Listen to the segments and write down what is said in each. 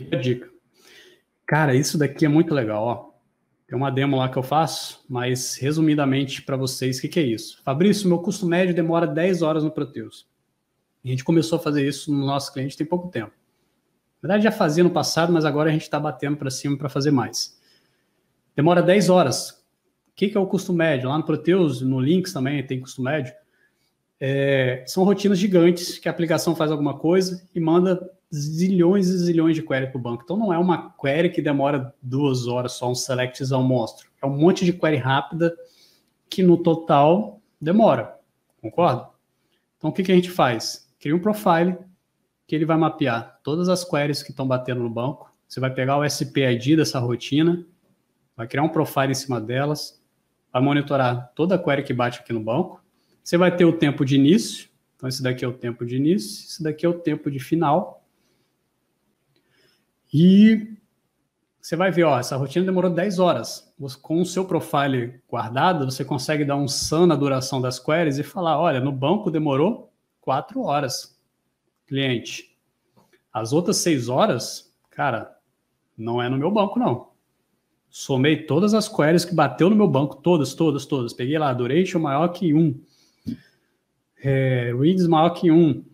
E a dica. Cara, isso daqui é muito legal, ó. Tem uma demo lá que eu faço, mas resumidamente para vocês, o que, que, é isso? Fabrício, meu custo médio demora 10 horas no Proteus. E a gente começou a fazer isso no nosso cliente tem pouco tempo. Na verdade, já fazia no passado, mas agora a gente está batendo para cima para fazer mais. Demora 10 horas. O que, que, é o custo médio? Lá no Proteus, no Links também tem custo médio. É, são rotinas gigantes que a aplicação faz alguma coisa e manda zilhões e zilhões de query para o banco. Então não é uma query que demora duas horas só um select ao monstro. É um monte de query rápida que no total demora. Concordo. Então o que, que a gente faz? Cria um profile que ele vai mapear todas as queries que estão batendo no banco. Você vai pegar o SPID dessa rotina, vai criar um profile em cima delas, vai monitorar toda a query que bate aqui no banco. Você vai ter o tempo de início, então esse daqui é o tempo de início, esse daqui é o tempo de final, e você vai ver, ó, essa rotina demorou 10 horas. Com o seu profile guardado, você consegue dar um sum na duração das queries e falar, olha, no banco demorou 4 horas, cliente. As outras 6 horas, cara, não é no meu banco, não. Somei todas as queries que bateu no meu banco, todas, todas, todas. Peguei lá, duration maior que 1, é, reads maior que 1.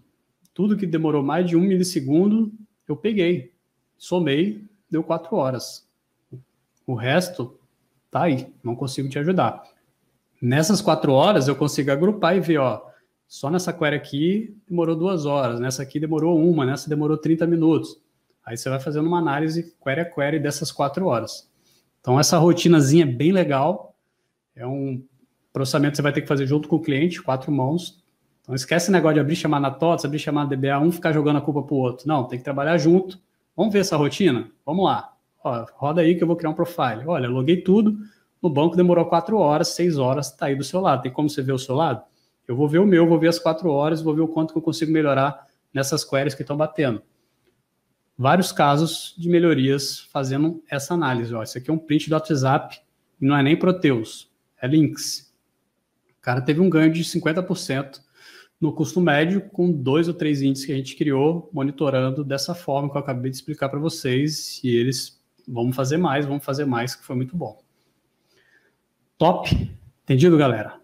Tudo que demorou mais de 1 milissegundo, eu peguei somei, deu quatro horas. O resto tá aí, não consigo te ajudar. Nessas quatro horas eu consigo agrupar e ver, ó, só nessa query aqui demorou duas horas, nessa aqui demorou uma, nessa demorou 30 minutos. Aí você vai fazendo uma análise query a query dessas quatro horas. Então essa rotinazinha é bem legal, é um processamento que você vai ter que fazer junto com o cliente, quatro mãos. Então esquece o negócio de abrir chamar na TOTS, abrir chamar na DBA, um ficar jogando a culpa pro outro. Não, tem que trabalhar junto Vamos ver essa rotina? Vamos lá. Ó, roda aí que eu vou criar um profile. Olha, loguei tudo. No banco demorou 4 horas, 6 horas, está aí do seu lado. Tem como você ver o seu lado? Eu vou ver o meu, vou ver as 4 horas, vou ver o quanto que eu consigo melhorar nessas queries que estão batendo. Vários casos de melhorias fazendo essa análise. Ó, isso aqui é um print do WhatsApp, não é nem Proteus, é Links. O cara teve um ganho de 50% no custo médio com dois ou três índices que a gente criou, monitorando dessa forma que eu acabei de explicar para vocês, e eles vão fazer mais, vão fazer mais, que foi muito bom. Top? Entendido, galera?